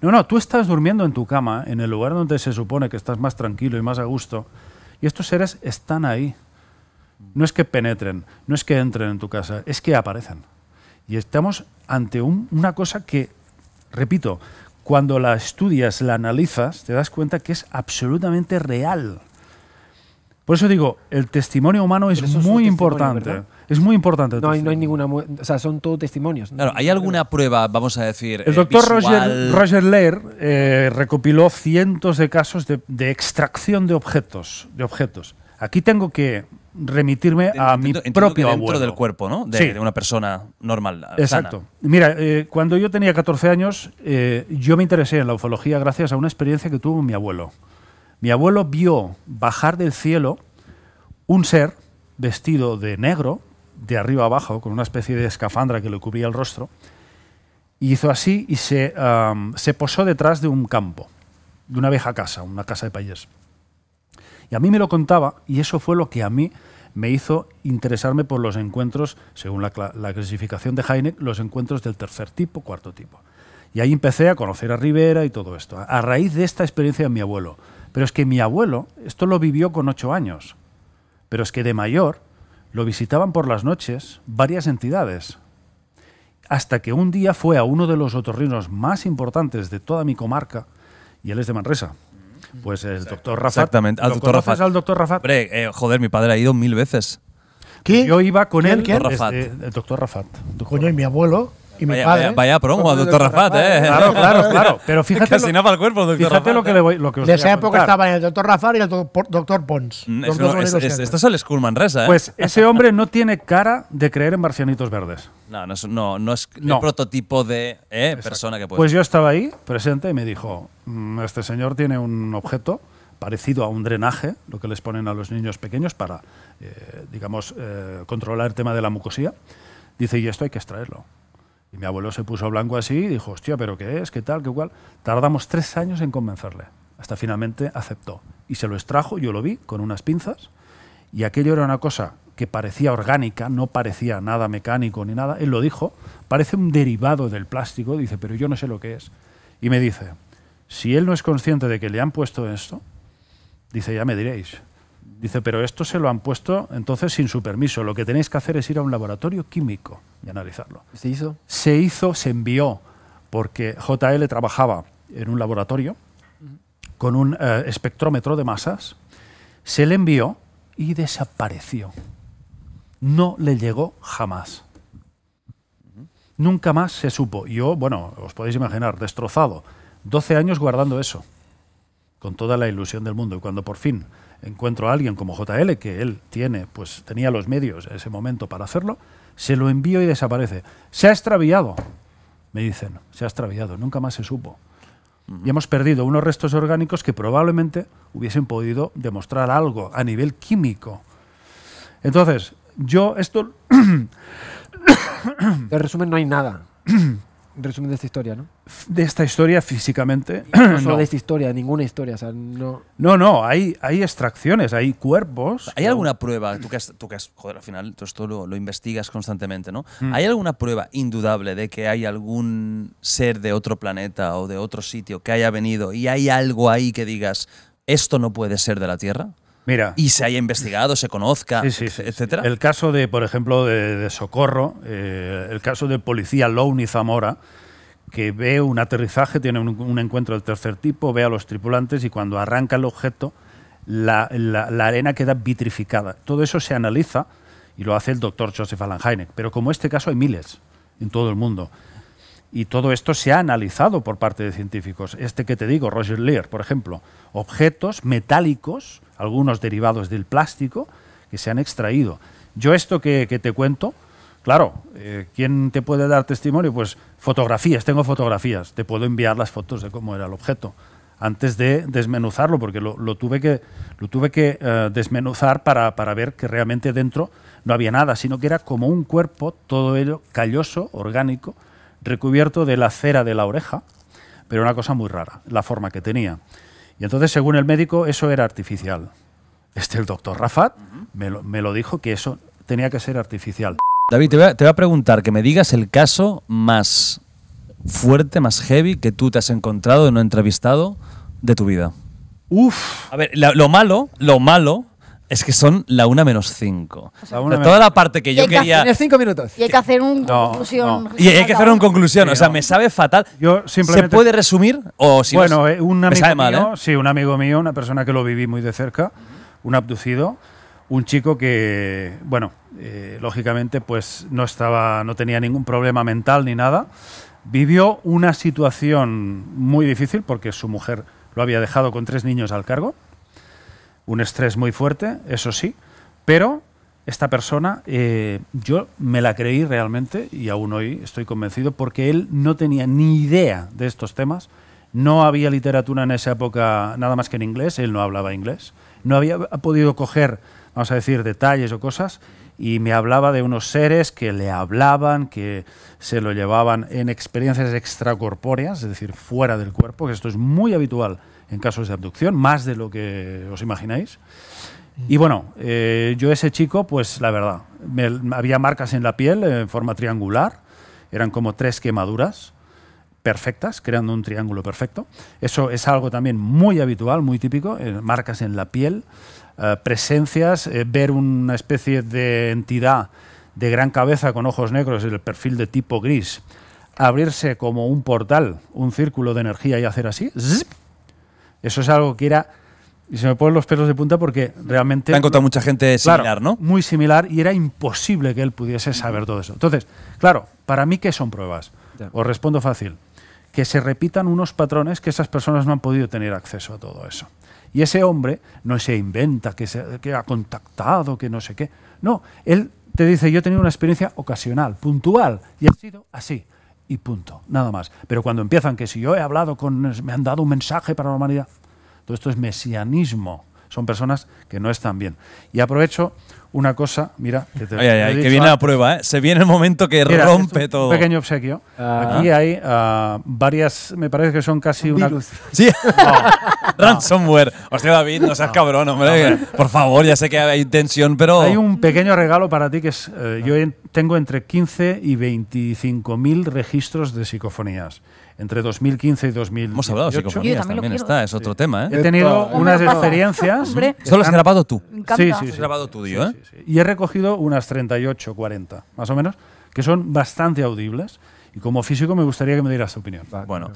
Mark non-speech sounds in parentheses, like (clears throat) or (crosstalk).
No, no, tú estás durmiendo en tu cama, en el lugar donde se supone que estás más tranquilo y más a gusto, y estos seres están ahí. No es que penetren, no es que entren en tu casa, es que aparecen. Y estamos ante una cosa que, repito, cuando la estudias, la analizas, te das cuenta que es absolutamente real. Por eso digo, el testimonio humano es muy importante. Es muy importante. No hay, no hay ninguna. O sea, son todo testimonios. Claro, ¿hay alguna prueba, vamos a decir? El doctor eh, Roger, Roger, eh, recopiló cientos de casos de, extracción de objetos, de objetos. Aquí tengo que remitirme a mi propio del cuerpo, ¿no? De, sí. de una persona normal. Exacto. Mira, eh, cuando yo tenía 14 años, yo me interesé en la ufología gracias a una experiencia que tuvo mi abuelo. Mi abuelo vio bajar del cielo un ser vestido de negro, de arriba abajo con una especie de escafandra que le cubría el rostro. Y hizo así y se, posó detrás de un campo, de una vieja casa, una casa de payés. Y a mí me lo contaba y eso fue lo que a mí me hizo interesarme por los encuentros, según la, la clasificación de Heineck, los encuentros del tercer tipo, cuarto tipo. Y ahí empecé a conocer a Rivera y todo esto, a raíz de esta experiencia de mi abuelo. Pero es que mi abuelo, esto lo vivió con ocho años, pero es que de mayor lo visitaban por las noches varias entidades, hasta que un día fue a uno de los otorrinos más importantes de toda mi comarca, y él es de Manresa. Mm. Pues el doctor Rafa. Exactamente, ah, al doctor Rafa. al doctor joder, mi padre ha ido mil veces. Yo iba con él. ¿quién? Eh, el doctor Rafat. Coño, y mi abuelo vaya, vaya, promo a doctor Rafat, ¿eh? Claro, claro, claro. (laughs) Pero fíjate. Es el cuerpo, doctor fíjate lo que le voy. Lo que os de esa época estaban el doctor Rafat y el doctor Pons. los mm, es, esto es el School ¿eh? Pues ese hombre no tiene cara de creer en marcianitos verdes. No, no es, no, es el prototipo de eh, persona que puede. Pues yo estaba ahí, presente, y me dijo: mm, Este señor tiene un objeto parecido a un drenaje, lo que les ponen a los niños pequeños para, eh, digamos, controlar el tema de la mucosía. Dice, y esto hay que extraerlo. Y mi abuelo se puso blanco así y dijo, hostia, ¿pero qué es? ¿Qué tal? ¿Qué cual? Tardamos tres años en convencerle, hasta finalmente aceptó. Y se lo extrajo, yo lo vi, con unas pinzas, y aquello era una cosa que parecía orgánica, no parecía nada mecánico ni nada. Él lo dijo, parece un derivado del plástico, dice, pero yo no sé lo que es. Y me dice, si él no es consciente de que le han puesto esto, dice, ya me diréis. Dice, pero esto se lo han puesto entonces sin su permiso. Lo que tenéis que hacer es ir a un laboratorio químico y analizarlo. ¿Se hizo? Se hizo, se envió, porque JL trabajaba en un laboratorio con un eh, espectrómetro de masas, se le envió y desapareció. No le llegó jamás. Nunca más se supo. Yo, bueno, os podéis imaginar, destrozado. 12 años guardando eso, con toda la ilusión del mundo. Y cuando por fin encuentro a alguien como JL, que él tiene, pues tenía los medios en ese momento para hacerlo, se lo envío y desaparece. Se ha extraviado, me dicen, se ha extraviado, nunca más se supo. Y hemos perdido unos restos orgánicos que probablemente hubiesen podido demostrar algo a nivel químico. Entonces, yo esto... (coughs) en resumen, no hay nada. (coughs) resumen de esta historia, ¿no? De esta historia físicamente. no (clears throat) solo de esta historia, ninguna historia. sea, no... no, no, hay, hay extracciones, hay cuerpos. ¿Hay alguna prueba? Tú que, tú que joder, al final tú esto lo, investigas constantemente, ¿no? Mm. ¿Hay alguna prueba indudable de que hay algún ser de otro planeta o de otro sitio que haya venido y hay algo ahí que digas, esto no puede ser de la Tierra? y se haya investigado, se conozca, etcétera. el caso de, por ejemplo, de, Socorro, eh, el caso del policía Lowney Zamora, que ve un aterrizaje, tiene un, encuentro del tercer tipo, ve a los tripulantes y cuando arranca el objeto, la, arena queda vitrificada. Todo eso se analiza y lo hace el doctor Joseph Alan Pero como este caso hay miles en todo el mundo. Y todo esto se ha analizado por parte de científicos. Este que te digo, Roger Lear, por ejemplo, objetos metálicos, algunos derivados del plástico, que se han extraído. Yo esto que, te cuento, claro, eh, ¿quién te puede dar testimonio? Pues fotografías, tengo fotografías, te puedo enviar las fotos de cómo era el objeto antes de desmenuzarlo, porque lo, tuve que, lo tuve que eh, desmenuzar para, para, ver que realmente dentro no había nada, sino que era como un cuerpo, todo ello calloso, orgánico, recubierto de la cera de la oreja, pero una cosa muy rara, la forma que tenía. Y entonces, según el médico, eso era artificial. Este, el doctor Rafat, me, lo, dijo que eso tenía que ser artificial. David, te voy, a, preguntar que me digas el caso más fuerte, más heavy que tú te has encontrado en un entrevistado de tu vida. Uf. A ver, lo malo, lo malo es que son la una menos cinco. toda la parte que yo quería. cinco minutos. Y hay que hacer una conclusión. Y hay que hacer una conclusión. o sea, me sabe fatal. Yo simplemente... ¿Se puede resumir? bueno, un amigo mío, un amigo mío, una persona que lo viví muy de cerca, un abducido, un chico que, bueno, eh, lógicamente, pues no estaba, no tenía ningún problema mental ni nada. Vivió una situación muy difícil porque su mujer lo había dejado con tres niños al cargo un estrés muy fuerte, eso sí, pero esta persona eh, yo me la creí realmente y aún hoy estoy convencido porque él no tenía ni idea de estos temas, no había literatura en esa época nada más que en inglés, él no hablaba inglés, no había podido coger, vamos a decir, detalles o cosas y me hablaba de unos seres que le hablaban, que se lo llevaban en experiencias extracorpóreas, es decir, fuera del cuerpo, que esto es muy habitual en casos de abducción, más de lo que os imagináis. Y bueno, eh, yo ese chico, pues la verdad, había marcas en la piel en forma triangular, eran como tres quemaduras perfectas, creando un triángulo perfecto. Eso es algo también muy habitual, muy típico, eh, marcas en la piel, eh, presencias, ver una especie de entidad de gran cabeza con ojos negros, el perfil de tipo gris, abrirse como un portal, un círculo de energía y hacer así, zip, eso es algo que era... Y se me ponen los pelos de punta porque realmente... Te han contado mucha gente similar, claro, ¿no? Muy similar y era imposible que él pudiese saber todo eso. Entonces, claro, para mí, ¿qué son pruebas? Os respondo fácil. Que se repitan unos patrones que esas personas no han podido tener acceso a todo eso. Y ese hombre no se inventa que, se, que ha contactado, que no sé qué. No, él te dice, yo he tenido una experiencia ocasional, puntual, y ha sido así y punto, nada más. Pero cuando empiezan que si yo he hablado con, me han dado un mensaje para la humanidad, todo esto es mesianismo. Son personas que no están bien. Y aprovecho una cosa, mira, que, te, ay, ay, viene a prueba, ¿eh? se viene el momento que rompe todo. pequeño obsequio. Ah. Aquí hay ah, varias, me parece que son casi una. Ransomware. Hostia, David, no seas cabrón, hombre. Por favor, ya sé que hay tensión, pero. Hay un pequeño regalo para ti que es. Eh, yo tengo entre 15 y 25.000 mil registros de psicofonías entre 2015 y 2018. Hemos hablado de psicofonías, también, está, es otro tema. ¿eh? He tenido unas experiencias. Solo has grabado tú. Sí, ¿eh? sí, Has grabado tú, sí, Y he recogido unas 38, 40, más o menos, que son bastante audibles. Y como físico me gustaría que me dieras tu opinión. Bueno.